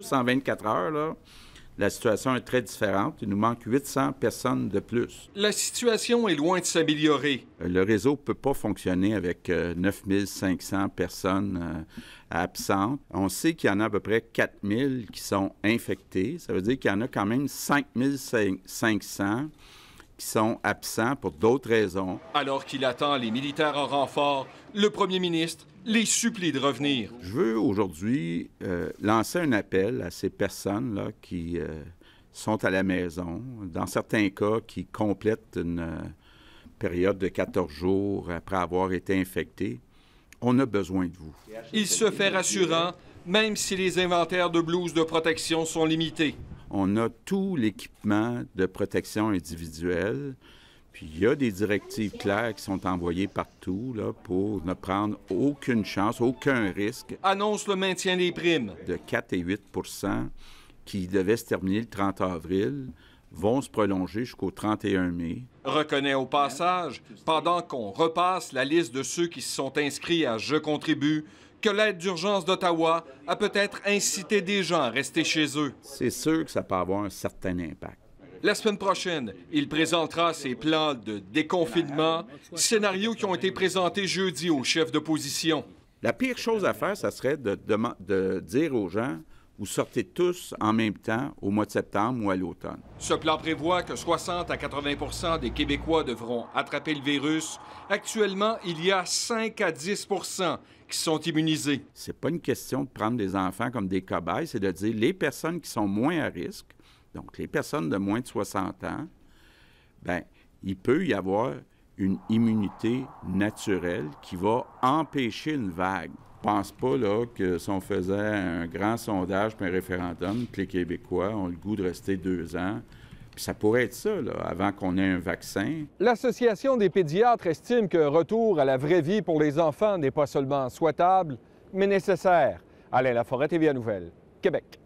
124 heures, la situation est très différente. Il nous manque 800 personnes de plus. La situation est loin de s'améliorer. Euh, le réseau ne peut pas fonctionner avec 9500 euh, personnes euh, absentes. On sait qu'il y en a à peu près 4000 qui sont infectées. Ça veut dire qu'il y en a quand même 5500 qui sont absents pour d'autres raisons. Alors qu'il attend les militaires en renfort, le premier ministre les supplie de revenir. Je veux aujourd'hui euh, lancer un appel à ces personnes-là qui euh, sont à la maison, dans certains cas qui complètent une euh, période de 14 jours après avoir été infectés. On a besoin de vous. Il se fait rassurant, même si les inventaires de blouses de protection sont limités on a tout l'équipement de protection individuelle. Puis il y a des directives claires qui sont envoyées partout là, pour ne prendre aucune chance, aucun risque. Annonce le maintien des primes. De 4 et 8 qui devaient se terminer le 30 avril vont se prolonger jusqu'au 31 mai. Reconnaît au passage, pendant qu'on repasse la liste de ceux qui se sont inscrits à Je contribue, que l'aide d'urgence d'Ottawa a peut-être incité des gens à rester chez eux. C'est sûr que ça peut avoir un certain impact. La semaine prochaine, il présentera ses plans de déconfinement, scénarios qui ont été présentés jeudi aux chefs d'opposition. La pire chose à faire, ça serait de, de, de dire aux gens, ou sortez tous en même temps au mois de septembre ou à l'automne. Ce plan prévoit que 60 à 80 des Québécois devront attraper le virus. Actuellement, il y a 5 à 10 qui sont immunisés. C'est pas une question de prendre des enfants comme des cobayes, c'est de dire les personnes qui sont moins à risque, donc les personnes de moins de 60 ans, ben il peut y avoir une immunité naturelle qui va empêcher une vague. Je pense pas que si on faisait un grand sondage puis un référendum, que les Québécois ont le goût de rester deux ans, puis ça pourrait être ça, avant qu'on ait un vaccin. L'Association des pédiatres estime qu'un retour à la vraie vie pour les enfants n'est pas seulement souhaitable, mais nécessaire. Alain Laforêt, Bien Nouvelle, Québec.